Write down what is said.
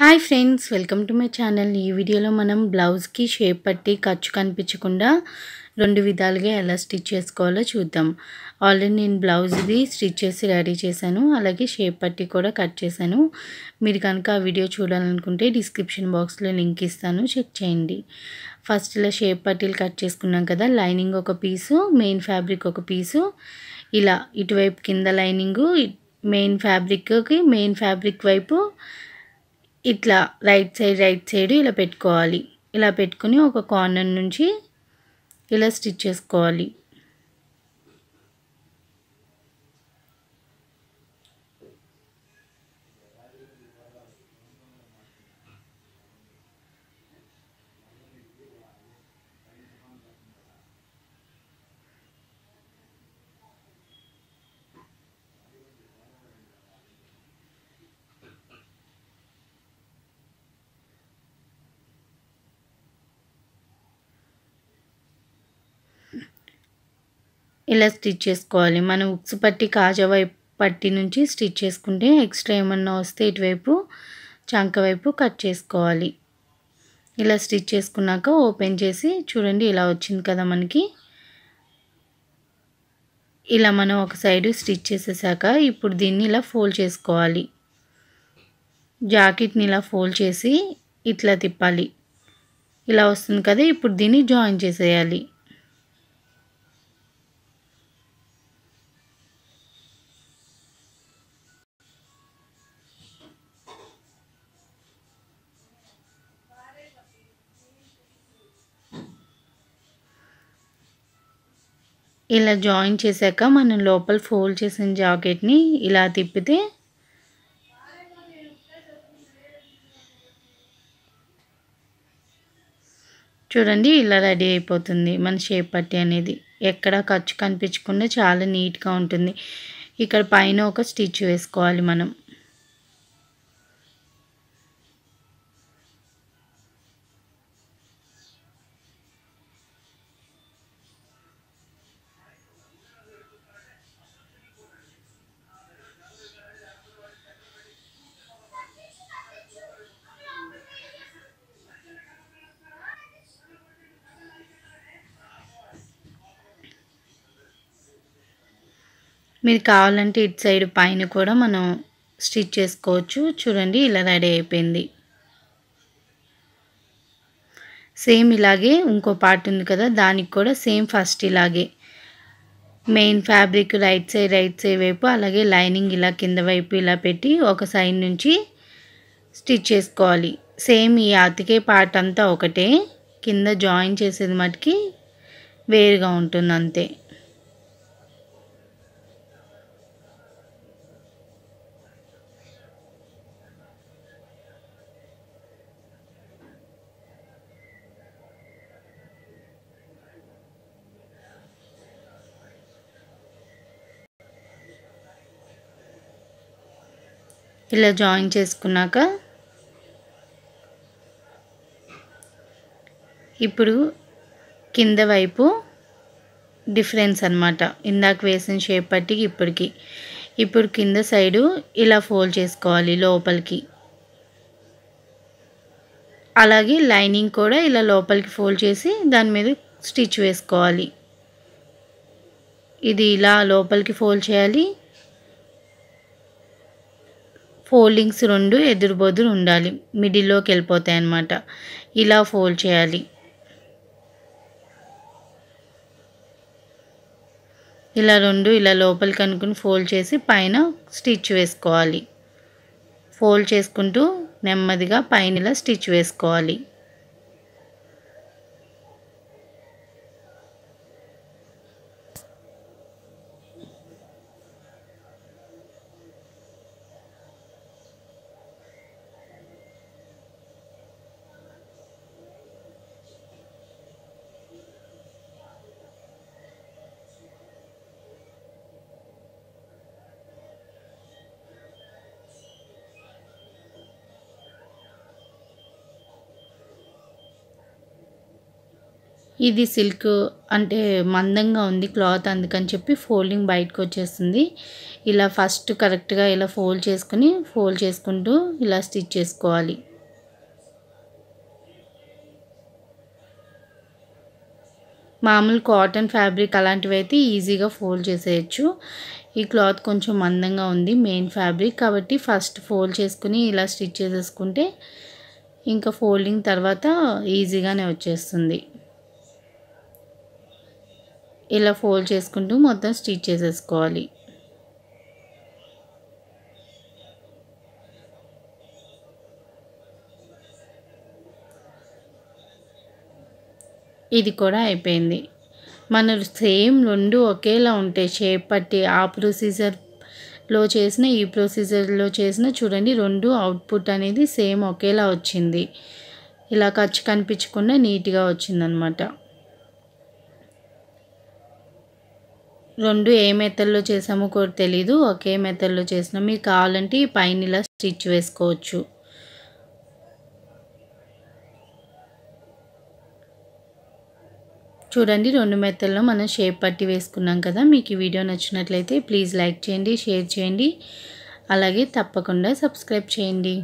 hi friends welcome to my channel ఈ వీడియోలో మనం బ్లౌజ్కి షేప్ పట్టి ఖర్చు కనిపించకుండా రెండు విధాలుగా ఎలా స్టిచ్ చేసుకోవాలో చూద్దాం ఆల్రెడీ నేను బ్లౌజ్ది స్టిచ్ చేసి రెడీ చేశాను అలాగే షేప్ పట్టి కూడా కట్ చేశాను మీరు కనుక ఆ వీడియో చూడాలనుకుంటే డిస్క్రిప్షన్ బాక్స్లో లింక్ ఇస్తాను చెక్ చేయండి ఫస్ట్ ఇలా షేప్ పట్టీలు కట్ చేసుకున్నాం కదా లైనింగ్ ఒక పీసు మెయిన్ ఫ్యాబ్రిక్ ఒక పీసు ఇలా ఇటువైపు కింద లైనింగు మెయిన్ ఫ్యాబ్రిక్కి మెయిన్ ఫ్యాబ్రిక్ వైపు ఇట్లా రైట్ సైడ్ రైట్ సైడ్ ఇలా పెట్టుకోవాలి ఇలా పెట్టుకుని ఒక కార్నర్ నుంచి ఇలా స్టిచ్ చేసుకోవాలి ఇలా స్టిచ్ చేసుకోవాలి మనం ఉక్స్ పట్టి కాజా వైపు పట్టి నుంచి స్టిచ్ చేసుకుంటే ఎక్స్ట్రా ఏమన్నా వస్తే ఇటువైపు చంక వైపు కట్ చేసుకోవాలి ఇలా స్టిచ్ చేసుకున్నాక ఓపెన్ చేసి చూడండి ఇలా వచ్చింది కదా మనకి ఇలా మనం ఒక సైడు స్టిచ్ చేసేసాక ఇప్పుడు దీన్ని ఇలా ఫోల్డ్ చేసుకోవాలి జాకెట్ని ఇలా ఫోల్డ్ చేసి ఇట్లా తిప్పాలి ఇలా వస్తుంది కదా ఇప్పుడు దీన్ని జాయిన్ చేసేయాలి ఇలా జాయిన్ చేశాక మనం లోపల ఫోల్డ్ చేసిన జాకెట్ని ఇలా తిప్పితే చూడండి ఇలా రెడీ అయిపోతుంది మన షేప్ పట్టి అనేది ఎక్కడ ఖర్చు కనిపించకుండా చాలా నీట్గా ఉంటుంది ఇక్కడ పైన ఒక స్టిచ్ వేసుకోవాలి మనం మీరు కావాలంటే ఇటు సైడ్ పైన కూడా మనం స్టిచ్ చేసుకోవచ్చు చూడండి ఇలా రెడీ అయిపోయింది సేమ్ ఇలాగే ఇంకో పార్ట్ ఉంది కదా దానికి కూడా సేమ్ ఫస్ట్ ఇలాగే main fabric right side right side వైపు అలాగే లైనింగ్ ఇలా కింద వైపు ఇలా పెట్టి ఒక సైడ్ నుంచి స్టిచ్ చేసుకోవాలి సేమ్ ఈ అతికే పార్ట్ అంతా ఒకటే కింద జాయిన్ చేసేది మటుకి వేరుగా ఉంటుంది అంతే ఇలా జాయిన్ చేసుకున్నాక ఇప్పుడు కింద వైపు డిఫరెన్స్ అనమాట ఇందాక వేసిన షేప్ పట్టి ఇప్పటికి ఇప్పుడు కింద సైడు ఇలా ఫోల్డ్ చేసుకోవాలి లోపలికి అలాగే లైనింగ్ కూడా ఇలా లోపలికి ఫోల్డ్ చేసి దాని మీద స్టిచ్ వేసుకోవాలి ఇది ఇలా లోపలికి ఫోల్డ్ చేయాలి ఫోల్డింగ్స్ రెండు ఎదురు బొదురు ఉండాలి మిడిల్లోకి వెళ్ళిపోతాయి అన్నమాట ఇలా ఫోల్డ్ చేయాలి ఇలా రెండు ఇలా లోపలికి అనుకుని ఫోల్డ్ చేసి పైన స్టిచ్ వేసుకోవాలి ఫోల్డ్ చేసుకుంటూ నెమ్మదిగా పైన ఇలా స్టిచ్ వేసుకోవాలి ఇది సిల్క్ అంటే మందంగా ఉంది క్లాత్ అందుకని చెప్పి ఫోల్డింగ్ బయటకు వచ్చేస్తుంది ఇలా ఫస్ట్ కరెక్ట్గా ఇలా ఫోల్డ్ చేసుకుని ఫోల్డ్ చేసుకుంటూ ఇలా స్టిచ్ చేసుకోవాలి మామూలు కాటన్ ఫ్యాబ్రిక్ అలాంటివి అయితే ఈజీగా ఫోల్డ్ చేసేయచ్చు ఈ క్లాత్ కొంచెం మందంగా ఉంది మెయిన్ ఫ్యాబ్రిక్ కాబట్టి ఫస్ట్ ఫోల్డ్ చేసుకుని ఇలా స్టిచ్ చేసేసుకుంటే ఇంకా ఫోల్డింగ్ తర్వాత ఈజీగానే వచ్చేస్తుంది ఇలా ఫోల్డ్ చేసుకుంటూ మొత్తం స్టిచ్ చేసేసుకోవాలి ఇది కూడా అయిపోయింది మన సేమ్ రెండు ఒకేలా ఉంటాయి షేప్ పట్టి ఆ ప్రొసీజర్లో చేసిన ఈ ప్రొసీజర్లో చేసిన చూడండి రెండు అవుట్పుట్ అనేది సేమ్ ఒకేలా వచ్చింది ఇలా ఖర్చు కనిపించకుండా నీట్గా వచ్చిందనమాట రెండు ఏ మెథడ్లో చేసామో కూడా తెలీదు ఒకే మెథడ్లో చేసినాం మీకు కావాలంటే ఈ పైన ఇలా స్టిచ్ వేసుకోవచ్చు చూడండి రెండు మెథడ్లో మనం షేప్ పట్టి వేసుకున్నాం కదా మీకు ఈ వీడియో నచ్చినట్లయితే ప్లీజ్ లైక్ చేయండి షేర్ చేయండి అలాగే తప్పకుండా సబ్స్క్రైబ్ చేయండి